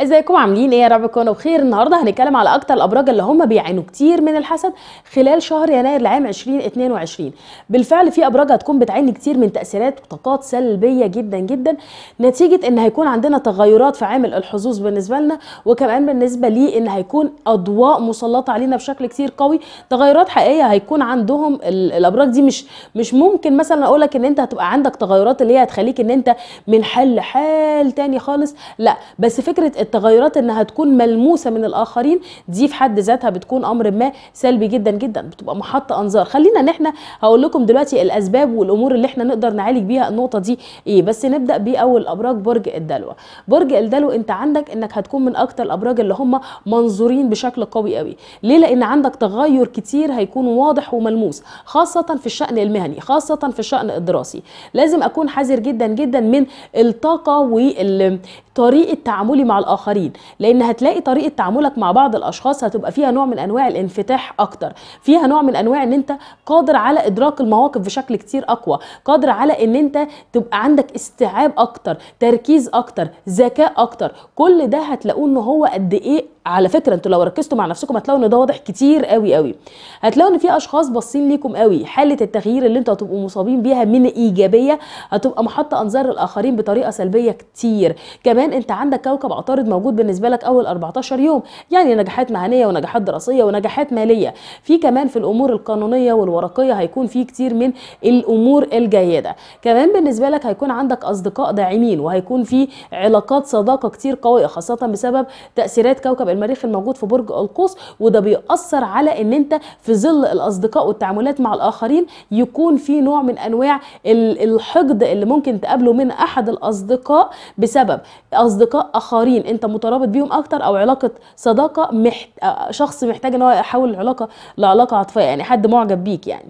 ازيكم عاملين ايه يا رب تكونوا بخير النهارده هنتكلم على اكتر الابراج اللي هم بيعانوا كتير من الحسد خلال شهر يناير لعام 2022 بالفعل في ابراج هتكون بتعاني كتير من تاثيرات وطاقات سلبيه جدا جدا نتيجه ان هيكون عندنا تغيرات في عامل الحظوظ بالنسبه لنا وكمان بالنسبه ليه ان هيكون اضواء مسلطه علينا بشكل كتير قوي تغيرات حقيقيه هيكون عندهم الابراج دي مش مش ممكن مثلا اقول لك ان انت هتبقى عندك تغيرات اللي هي هتخليك ان انت من حل حال تاني خالص لا بس فكره التغيرات انها تكون ملموسه من الاخرين دي في حد ذاتها بتكون امر ما سلبي جدا جدا بتبقى محط انظار خلينا ان احنا هقول لكم دلوقتي الاسباب والامور اللي احنا نقدر نعالج بيها النقطه دي ايه بس نبدا باول ابراج برج الدلو برج الدلو انت عندك انك هتكون من اكتر الابراج اللي هم منظورين بشكل قوي قوي ليه لان عندك تغير كتير هيكون واضح وملموس خاصه في الشان المهني خاصه في الشان الدراسي لازم اكون حذر جدا جدا من الطاقه وال طريقه تعاملي مع الاخرين لان هتلاقي طريقه تعاملك مع بعض الاشخاص هتبقى فيها نوع من انواع الانفتاح اكتر فيها نوع من انواع ان انت قادر على ادراك المواقف بشكل كتير اقوى قادر على ان انت تبقى عندك استيعاب اكتر تركيز اكتر ذكاء اكتر كل ده هتلاقوه ان هو قد ايه على فكره انتوا لو ركزتوا مع نفسكم هتلاقوا ان ده واضح كتير قوي قوي هتلاقوا ان في اشخاص باصين ليكم قوي حاله التغيير اللي انتوا هتبقوا مصابين بيها من ايجابيه هتبقى محطه انظار الاخرين بطريقه سلبيه كتير كمان كمان انت عندك كوكب عطارد موجود بالنسبه لك اول 14 يوم يعني نجاحات مهنيه ونجاحات دراسيه ونجاحات ماليه في كمان في الامور القانونيه والورقيه هيكون في كتير من الامور الجيده كمان بالنسبه لك هيكون عندك اصدقاء داعمين وهيكون في علاقات صداقه كتير قويه خاصه بسبب تاثيرات كوكب المريخ الموجود في برج القوس وده بيأثر على ان انت في ظل الاصدقاء والتعاملات مع الاخرين يكون في نوع من انواع الحقد اللي ممكن تقابله من احد الاصدقاء بسبب اصدقاء اخرين انت مترابط بيهم اكتر او علاقه صداقه محت... شخص محتاج ان هو يحول العلاقه لعلاقه عاطفيه يعني حد معجب بيك يعني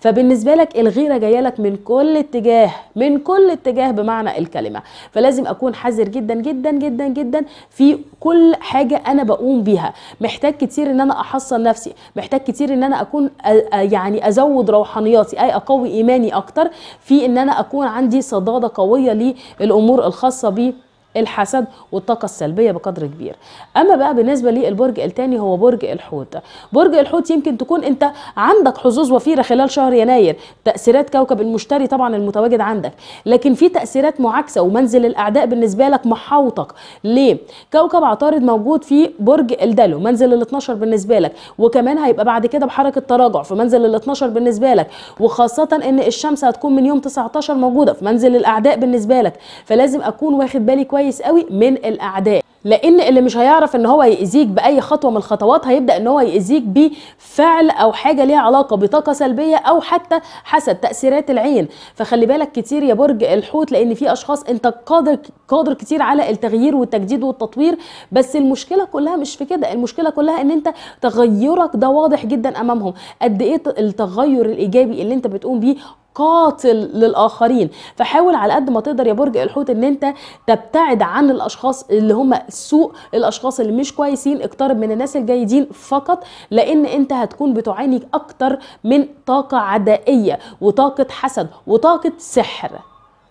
فبالنسبه لك الغيره جايه لك من كل اتجاه من كل اتجاه بمعنى الكلمه فلازم اكون حذر جدا جدا جدا جدا في كل حاجه انا بقوم بيها محتاج كتير ان انا احصن نفسي محتاج كتير ان انا اكون يعني ازود روحانياتي اي اقوي ايماني اكتر في ان انا اكون عندي صداقه قويه للامور الخاصه بي الحسد والطاقة السلبية بقدر كبير أما بقى بالنسبة للبرج التاني هو برج الحوت برج الحوت يمكن تكون أنت عندك حظوظ وفيرة خلال شهر يناير تأثيرات كوكب المشتري طبعا المتواجد عندك لكن في تأثيرات معاكسة ومنزل الأعداء بالنسبة لك محاوطك ليه؟ كوكب عطارد موجود في برج الدلو منزل ال 12 بالنسبة لك وكمان هيبقى بعد كده بحركة تراجع في منزل ال 12 بالنسبة لك وخاصة أن الشمس هتكون من يوم 19 موجودة في منزل الأعداء بالنسبة لك فلازم أكون واخد بالي كويس كويس قوي من الاعداء لان اللي مش هيعرف ان هو يأذيك باي خطوه من الخطوات هيبدا ان هو يأذيك بفعل او حاجه ليها علاقه بطاقه سلبيه او حتى حسد تاثيرات العين فخلي بالك كتير يا برج الحوت لان في اشخاص انت قادر قادر كتير على التغيير والتجديد والتطوير بس المشكله كلها مش في كده المشكله كلها ان انت تغيرك ده واضح جدا امامهم قد ايه التغير الايجابي اللي انت بتقوم بيه قاتل للاخرين فحاول على قد ما تقدر يا برج الحوت ان انت تبتعد عن الاشخاص اللي هم سوء الاشخاص اللي مش كويسين اقترب من الناس الجيدين فقط لان انت هتكون بتعاني اكتر من طاقه عدائيه وطاقه حسد وطاقه سحر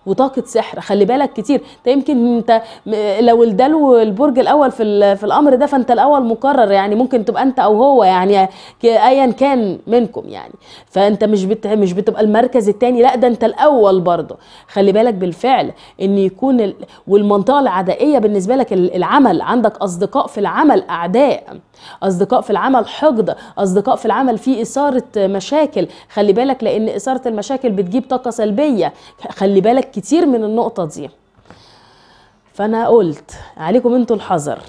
وطاقه سحر خلي بالك كتير انت يمكن انت لو الدلو البرج الاول في في الامر ده فانت الاول مقرر يعني ممكن تبقى انت او هو يعني ايا كان منكم يعني فانت مش بت... مش بتبقى المركز الثاني لا ده انت الاول برضه خلي بالك بالفعل ان يكون ال... والمنطقه العدائيه بالنسبه لك العمل عندك اصدقاء في العمل اعداء اصدقاء في العمل حقد اصدقاء في العمل في اثاره مشاكل خلي بالك لان اثاره المشاكل بتجيب طاقه سلبيه خلي بالك كتير من النقطه دي فانا قلت عليكم انتوا الحذر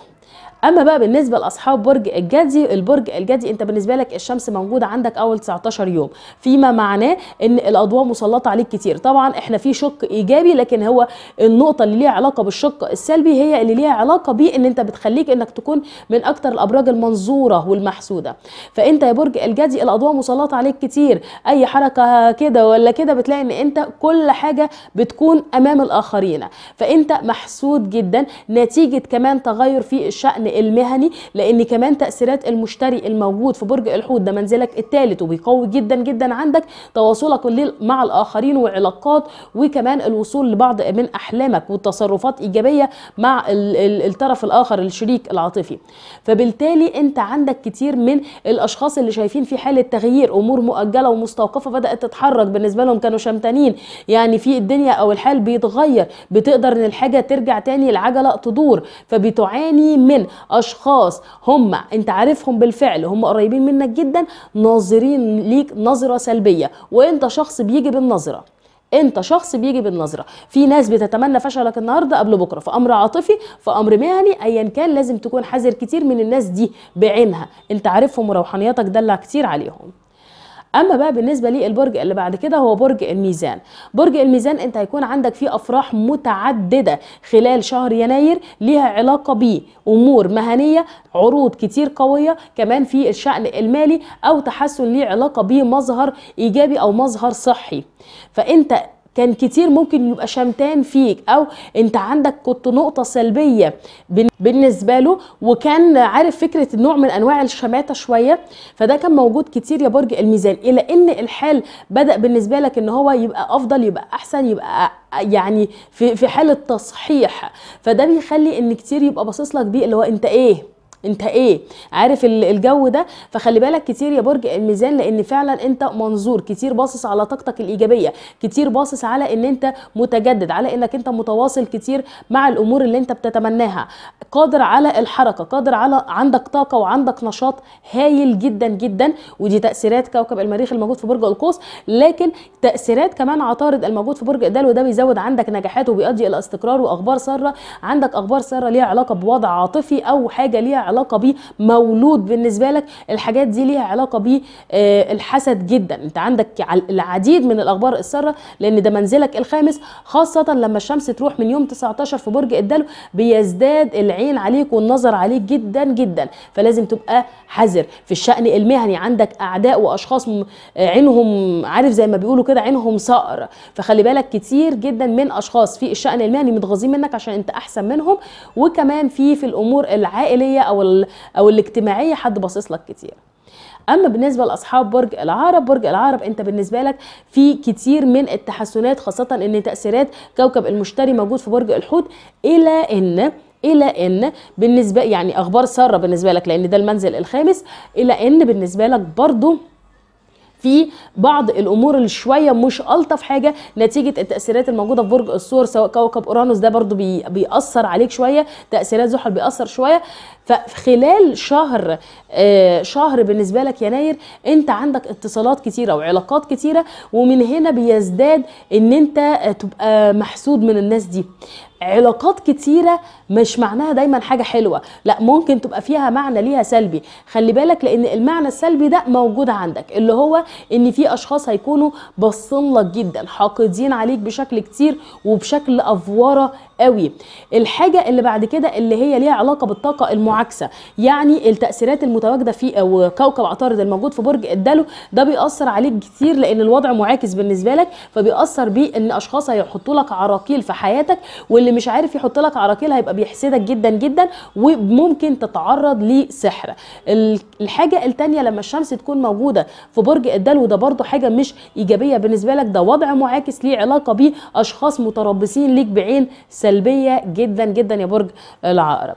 اما بقى بالنسبه لاصحاب برج الجدي البرج الجدي انت بالنسبه لك الشمس موجوده عندك اول 19 يوم فيما معناه ان الاضواء مسلطه عليك كتير طبعا احنا في شق ايجابي لكن هو النقطه اللي ليها علاقه بالشق السلبي هي اللي ليها علاقه بان انت بتخليك انك تكون من اكتر الابراج المنظوره والمحسوده فانت يا برج الجدي الاضواء مسلطه عليك كتير اي حركه كده ولا كده بتلاقي ان انت كل حاجه بتكون امام الاخرين فانت محسود جدا نتيجه كمان تغير في الشأن المهني لان كمان تاثيرات المشتري الموجود في برج الحوت ده منزلك الثالث وبيقوي جدا جدا عندك تواصلك مع الاخرين وعلاقات وكمان الوصول لبعض من احلامك والتصرفات ايجابيه مع الطرف الاخر الشريك العاطفي فبالتالي انت عندك كتير من الاشخاص اللي شايفين في حاله تغيير امور مؤجله ومستوقفه بدات تتحرك بالنسبه لهم كانوا شمتانين يعني في الدنيا او الحال بيتغير بتقدر ان الحاجه ترجع تاني العجله تدور فبتعاني من اشخاص هم انت عارفهم بالفعل هم قريبين منك جدا ناظرين ليك نظره سلبيه وانت شخص بيجي بالنظره انت شخص بيجي بالنظره في ناس بتتمنى فشلك النهارده قبل بكره في امر عاطفي في امر مهني ايا كان لازم تكون حذر كتير من الناس دي بعينها انت عارفهم وروحانياتك دلع كتير عليهم اما بقى بالنسبه للبرج اللي بعد كده هو برج الميزان برج الميزان انت هيكون عندك فيه افراح متعدده خلال شهر يناير ليها علاقه بامور مهنيه عروض كتير قويه كمان في الشان المالي او تحسن ليه علاقه بمظهر ايجابي او مظهر صحي فانت كان كتير ممكن يبقى شمتان فيك او انت عندك كنت نقطه سلبيه بالنسبه له وكان عارف فكره النوع من انواع الشماته شويه فده كان موجود كتير يا برج الميزان الى ان الحال بدا بالنسبه لك ان هو يبقى افضل يبقى احسن يبقى يعني في في حاله تصحيح فده بيخلي ان كتير يبقى باصص لك بيه اللي هو انت ايه انت ايه عارف الجو ده فخلي بالك كتير يا برج الميزان لان فعلا انت منظور كتير باصص على طاقتك الايجابيه كتير باصص على ان انت متجدد على انك انت متواصل كتير مع الامور اللي انت بتتمناها قادر على الحركه قادر على عندك طاقه وعندك نشاط هايل جدا جدا ودي تاثيرات كوكب المريخ الموجود في برج القوس لكن تاثيرات كمان عطارد الموجود في برج الدلو ده بيزود عندك نجاحات وبيؤدي الى استقرار واخبار ساره عندك اخبار ساره ليها علاقه بوضع عاطفي او حاجه ليها علاقه علاقه بيه مولود بالنسبه لك الحاجات دي ليها علاقه بيه آه، الحسد جدا انت عندك العديد من الاخبار الساره لان ده منزلك الخامس خاصه لما الشمس تروح من يوم 19 في برج الدلو بيزداد العين عليك والنظر عليك جدا جدا فلازم تبقى حذر في الشان المهني عندك اعداء واشخاص عينهم عارف زي ما بيقولوا كده عينهم صقر فخلي بالك كتير جدا من اشخاص في الشان المهني متغاظين منك عشان انت احسن منهم وكمان في في الامور العائليه او او او الاجتماعيه حد باصص لك كتير اما بالنسبه لاصحاب برج العرب برج العرب انت بالنسبه لك في كتير من التحسنات خاصه ان تاثيرات كوكب المشتري موجود في برج الحوت الى ان الى ان بالنسبه يعني اخبار ساره بالنسبه لك لان ده المنزل الخامس الى ان بالنسبه لك برضو في بعض الامور اللي شويه مش الطف حاجه نتيجه التاثيرات الموجوده في برج الثور سواء كوكب اورانوس ده برده بي بيأثر عليك شويه تاثيرات زحل بيأثر شويه فخلال شهر آه، شهر بالنسبه لك يناير انت عندك اتصالات كتيره وعلاقات كتيره ومن هنا بيزداد ان انت تبقى محسود من الناس دي علاقات كتيره مش معناها دايما حاجه حلوه لا ممكن تبقى فيها معنى ليها سلبي خلي بالك لان المعنى السلبي ده موجود عندك اللي هو ان في اشخاص هيكونوا باصين لك جدا حاقدين عليك بشكل كتير وبشكل افوره قوي الحاجه اللي بعد كده اللي هي ليها علاقه بالطاقه المعاكسه يعني التاثيرات المتواجده في او كوكب عطارد الموجود في برج الدلو ده بيأثر عليك كتير لان الوضع معاكس بالنسبه لك فبيأثر بيه ان اشخاص هيحطوا لك عراقيل في حياتك واللي مش عارف يحط لك عراقيل هيبقى بيحسدك جدا جدا وممكن تتعرض لسحر الحاجه الثانيه لما الشمس تكون موجوده في برج الدلو ده برضو حاجه مش ايجابيه بالنسبه لك ده وضع معاكس ليه علاقه بيه اشخاص متربصين ليك بعين سلبيه جدا جدا يا برج العقرب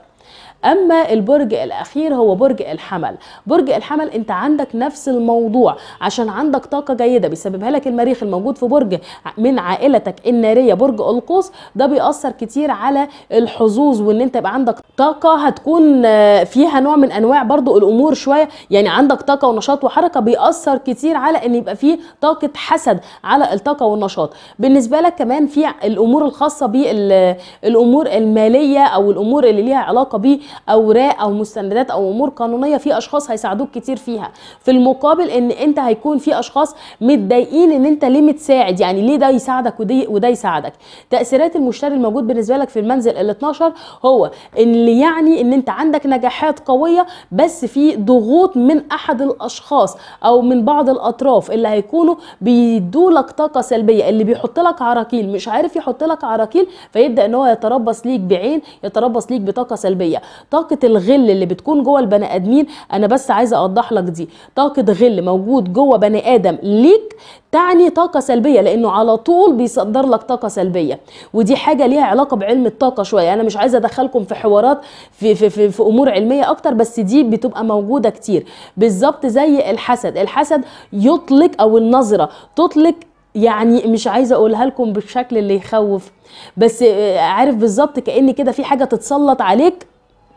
اما البرج الاخير هو برج الحمل برج الحمل انت عندك نفس الموضوع عشان عندك طاقه جيده بيسببها لك المريخ الموجود في برج من عائلتك الناريه برج القوس ده بيأثر كتير على الحظوظ وان انت يبقى عندك طاقه هتكون فيها نوع من انواع برضو الامور شويه يعني عندك طاقه ونشاط وحركه بيأثر كتير على ان يبقى فيه طاقه حسد على الطاقه والنشاط بالنسبه لك كمان في الامور الخاصه بالامور الماليه او الامور اللي ليها علاقه بيه اوراق او مستندات او امور قانونيه في اشخاص هيساعدوك كتير فيها في المقابل ان انت هيكون في اشخاص متضايقين ان انت ليه متساعد يعني ليه ده يساعدك ودي وده يساعدك تاثيرات المشتري الموجود بالنسبه لك في المنزل ال 12 هو اللي يعني ان انت عندك نجاحات قويه بس في ضغوط من احد الاشخاص او من بعض الاطراف اللي هيكونوا بيدولك طاقه سلبيه اللي بيحط لك عراكيل مش عارف يحط لك عراكيل فيبدا ان هو يتربص ليك بعين يتربص ليك بطاقه سلبيه طاقه الغل اللي بتكون جوه البني ادمين انا بس عايزه اوضح لك دي طاقه غل موجود جوه بني ادم ليك تعني طاقه سلبيه لانه على طول بيصدر لك طاقه سلبيه ودي حاجه ليها علاقه بعلم الطاقه شويه انا مش عايزه ادخلكم في حوارات في في في, في امور علميه اكتر بس دي بتبقى موجوده كتير بالظبط زي الحسد الحسد يطلق او النظره تطلق يعني مش عايزه اقولها لكم بالشكل اللي يخوف بس آه، عارف بالظبط كان كده في حاجه تتسلط عليك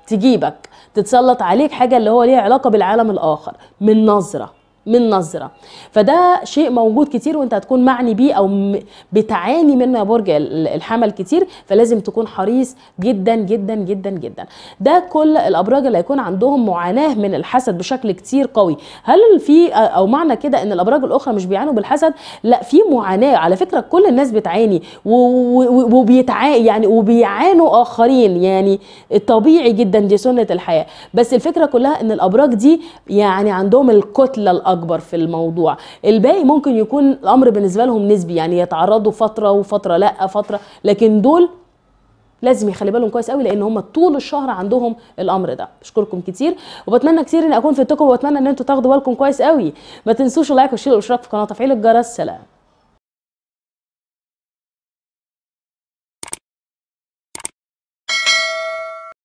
تجيبك تتسلط عليك حاجه اللي هو ليها علاقه بالعالم الاخر من نظره من نظره فده شيء موجود كتير وانت هتكون معني بيه او بتعاني منه يا برج الحمل كتير فلازم تكون حريص جدا جدا جدا جدا ده كل الابراج اللي هيكون عندهم معاناه من الحسد بشكل كتير قوي هل في او معنى كده ان الابراج الاخرى مش بيعانوا بالحسد لا في معاناه على فكره كل الناس بتعاني وبيتعا يعني وبيعانوا اخرين يعني طبيعي جدا دي سنه الحياه بس الفكره كلها ان الابراج دي يعني عندهم الكتله اكبر في الموضوع الباقي ممكن يكون الامر بالنسبه لهم نسبي يعني يتعرضوا فتره وفتره لا فتره لكن دول لازم يخلي بالهم كويس قوي لان هم طول الشهر عندهم الامر ده بشكركم كتير وبتمنى كتير ان اكون فدتكم وبتمنى ان انتوا تاخدوا بالكم كويس قوي ما تنسوش اللايك والشير والاشتراك في القناه وتفعيل الجرس سلام